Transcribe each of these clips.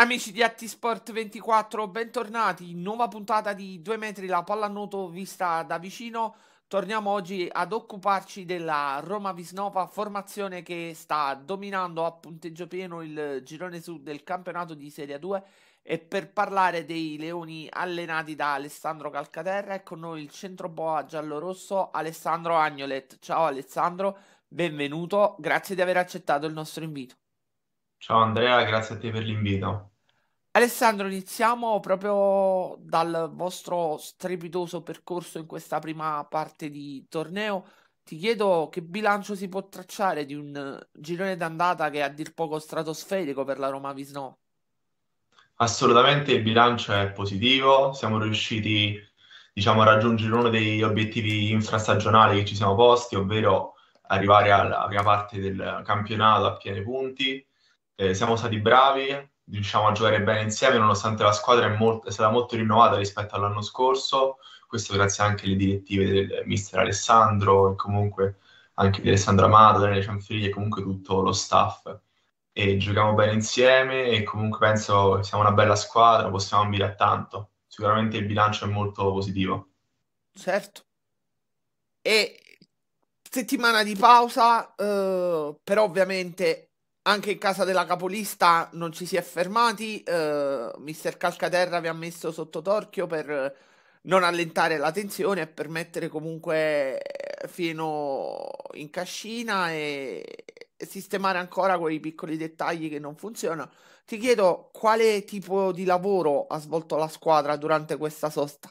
Amici di Attisport 24, bentornati. Nuova puntata di 2 metri la pallanuoto vista da vicino. Torniamo oggi ad occuparci della Roma Visnova, formazione che sta dominando a punteggio pieno il girone sud del campionato di Serie 2 e per parlare dei leoni allenati da Alessandro Calcaterra è con noi il centroboa giallorosso Alessandro Agnolet. Ciao Alessandro, benvenuto, grazie di aver accettato il nostro invito. Ciao Andrea, grazie a te per l'invito. Alessandro, iniziamo proprio dal vostro strepitoso percorso in questa prima parte di torneo. Ti chiedo che bilancio si può tracciare di un girone d'andata che è a dir poco stratosferico per la Roma Visno. Assolutamente il bilancio è positivo, siamo riusciti diciamo, a raggiungere uno degli obiettivi infrastagionali che ci siamo posti, ovvero arrivare alla prima parte del campionato a pieni punti eh, siamo stati bravi, riusciamo a giocare bene insieme nonostante la squadra è, molto, è, stata molto rinnovata rispetto all'anno scorso, questo grazie anche alle direttive del mister Alessandro e comunque anche di Alessandro Amato, delle Cianfrigli e comunque tutto lo staff. E giochiamo bene insieme e comunque penso che siamo una bella squadra, possiamo ambire a tanto. Sicuramente il bilancio è molto positivo. Certo. E settimana di pausa, eh, però ovviamente anche in casa della capolista non ci si è fermati, eh, mister Calcaterra vi ha messo sotto torchio per non allentare la tensione e per mettere comunque eh, fino in cascina e sistemare ancora quei piccoli dettagli che non funzionano. Ti chiedo quale tipo di lavoro ha svolto la squadra durante questa sosta?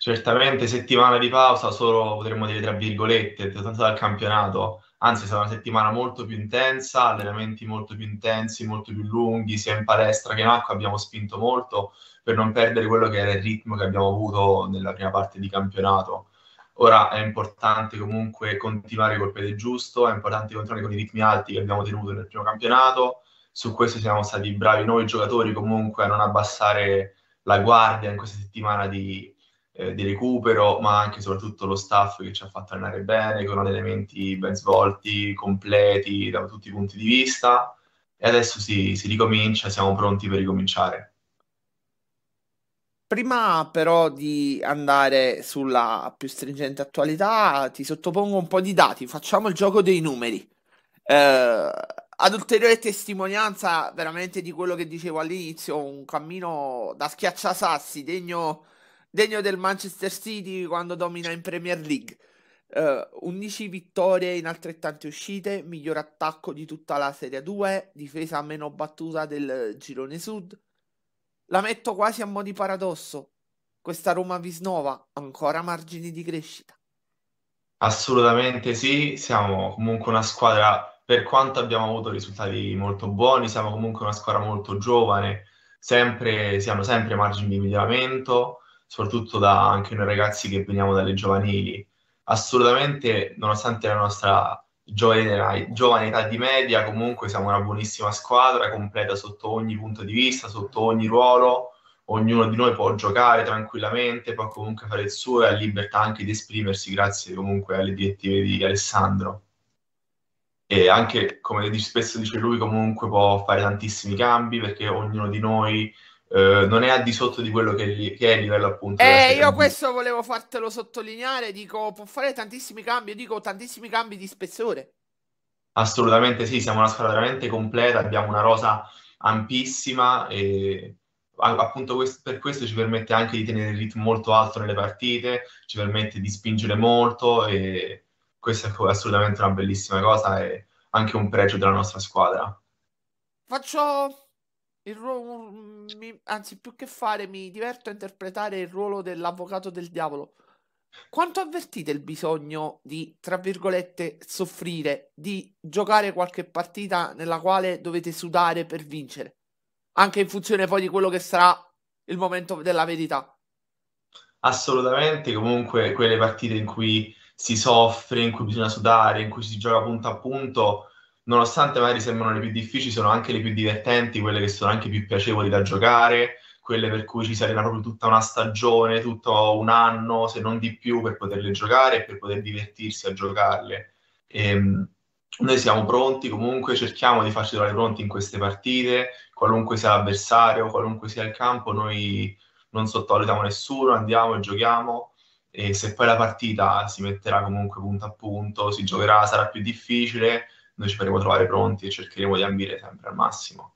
Certamente settimana di pausa solo, potremmo dire tra virgolette, tanto dal campionato, anzi sarà una settimana molto più intensa, allenamenti molto più intensi, molto più lunghi, sia in palestra che in acqua abbiamo spinto molto per non perdere quello che era il ritmo che abbiamo avuto nella prima parte di campionato. Ora è importante comunque continuare col piede giusto, è importante continuare con i ritmi alti che abbiamo tenuto nel primo campionato, su questo siamo stati bravi noi giocatori comunque a non abbassare la guardia in questa settimana di eh, di recupero, ma anche e soprattutto lo staff che ci ha fatto allenare bene, con elementi ben svolti, completi da tutti i punti di vista. E adesso si, si ricomincia, siamo pronti per ricominciare. Prima però di andare sulla più stringente attualità, ti sottopongo un po' di dati, facciamo il gioco dei numeri. Eh, ad ulteriore testimonianza veramente di quello che dicevo all'inizio, un cammino da schiacciasassi degno degno del Manchester City quando domina in Premier League. Uh, eh, 11 vittorie in altrettante uscite, miglior attacco di tutta la Serie 2, difesa meno battuta del girone sud. La metto quasi a mo' di paradosso. Questa Roma Visnova ancora margini di crescita. Assolutamente sì, siamo comunque una squadra, per quanto abbiamo avuto risultati molto buoni, siamo comunque una squadra molto giovane, sempre, siamo sempre margini di miglioramento, soprattutto da, anche noi ragazzi che veniamo dalle giovanili. Assolutamente, nonostante la nostra giovane, giovane età di media, comunque siamo una buonissima squadra, completa sotto ogni punto di vista, sotto ogni ruolo. Ognuno di noi può giocare tranquillamente, può comunque fare il suo e ha libertà anche di esprimersi grazie comunque alle direttive di Alessandro e anche come spesso dice lui comunque può fare tantissimi cambi perché ognuno di noi eh, non è al di sotto di quello che, li, che è il livello appunto. Eh, io questo volevo fartelo sottolineare, dico, può fare tantissimi cambi, dico tantissimi cambi di spessore. Assolutamente sì, siamo una squadra veramente completa, abbiamo una rosa ampissima e appunto questo, per questo ci permette anche di tenere il ritmo molto alto nelle partite, ci permette di spingere molto e questa è assolutamente una bellissima cosa e anche un pregio della nostra squadra. Faccio Ruolo, mm, mi, anzi, più che fare, mi diverto a interpretare il ruolo dell'avvocato del diavolo. Quanto avvertite il bisogno di, tra virgolette, soffrire, di giocare qualche partita nella quale dovete sudare per vincere? Anche in funzione poi di quello che sarà il momento della verità. Assolutamente, comunque quelle partite in cui si soffre, in cui bisogna sudare, in cui si gioca punto a punto nonostante magari sembrano le più difficili, sono anche le più divertenti, quelle che sono anche più piacevoli da giocare, quelle per cui ci serve proprio tutta una stagione, tutto un anno, se non di più, per poterle giocare e per poter divertirsi a giocarle. E, ehm, noi siamo pronti, comunque cerchiamo di farci trovare pronti in queste partite, qualunque sia l'avversario, qualunque sia il campo, noi non sottovalutiamo nessuno, andiamo e giochiamo e se poi la partita si metterà comunque punto a punto, si giocherà, sarà più difficile, noi ci faremo trovare pronti e cercheremo di ambire sempre al massimo.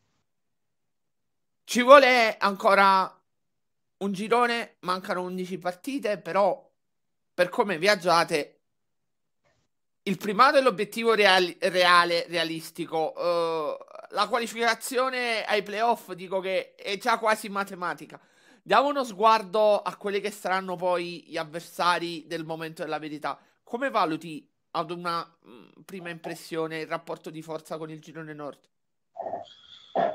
Ci vuole ancora un girone, mancano 11 partite, però per come viaggiate il primato è l'obiettivo reali- reale, realistico. Uh, la qualificazione ai playoff dico che è già quasi matematica. Diamo uno sguardo a quelli che saranno poi gli avversari del momento della verità. Come valuti ad una mm, prima impressione il rapporto di forza con il girone nord?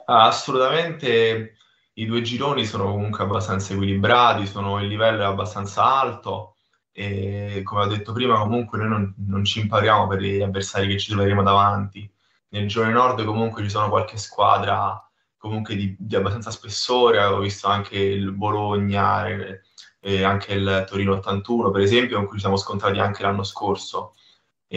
Ah, assolutamente i due gironi sono comunque abbastanza equilibrati, sono, il livello è abbastanza alto e come ho detto prima comunque noi non, non ci impariamo per gli avversari che ci troveremo davanti. Nel girone nord comunque ci sono qualche squadra comunque di, di abbastanza spessore, ho visto anche il Bologna e, e anche il Torino 81 per esempio, con cui ci siamo scontrati anche l'anno scorso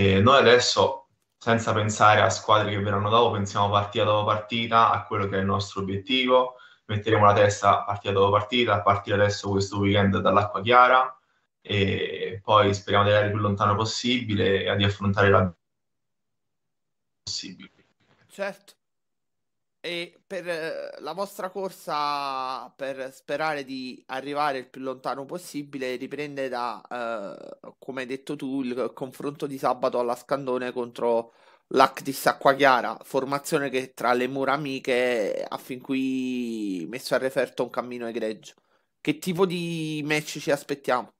e noi adesso, senza pensare a squadre che verranno dopo, pensiamo partita dopo partita a quello che è il nostro obiettivo. Metteremo la testa partita dopo partita, a partire adesso questo weekend dall'acqua chiara e poi speriamo di arrivare il più lontano possibile e di affrontare la possibile. Certo. E per eh, la vostra corsa, per sperare di arrivare il più lontano possibile, riprende da, eh, come hai detto tu, il confronto di sabato alla Scandone contro l'Actis Chiara, formazione che tra le mura amiche ha fin qui messo a referto un cammino egregio. Che tipo di match ci aspettiamo?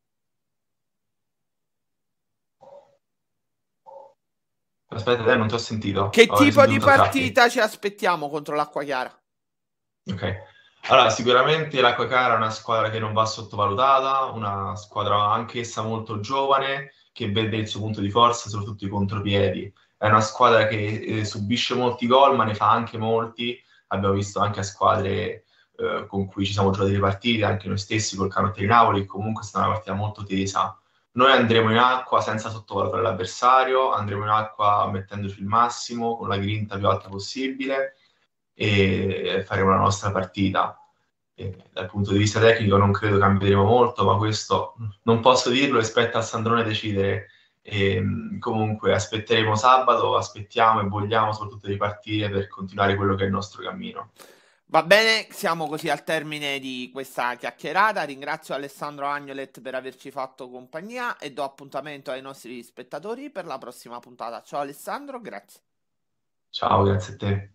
Aspetta, dai, non ti ho sentito. Che ho tipo di partita tratti. ci aspettiamo contro l'acqua chiara? Ok. Allora, sicuramente l'Acqua Cara è una squadra che non va sottovalutata, una squadra anch'essa molto giovane, che vede il suo punto di forza, soprattutto i contropiedi. È una squadra che eh, subisce molti gol, ma ne fa anche molti. Abbiamo visto anche a squadre eh, con cui ci siamo giocati le partite, anche noi stessi col Canottieri Napoli, comunque è stata una partita molto tesa. Noi andremo in acqua senza sottovalutare l'avversario, andremo in acqua mettendoci il massimo, con la grinta più alta possibile e faremo la nostra partita. E dal punto di vista tecnico non credo cambieremo molto, ma questo non posso dirlo aspetta spetta a Sandrone decidere. E, ehm, comunque aspetteremo sabato, aspettiamo e vogliamo soprattutto ripartire per continuare quello che è il nostro cammino. Va bene, siamo così al termine di questa chiacchierata. Ringrazio Alessandro Agnolet per averci fatto compagnia e do appuntamento ai nostri spettatori per la prossima puntata. Ciao Alessandro, grazie. Ciao, grazie a te.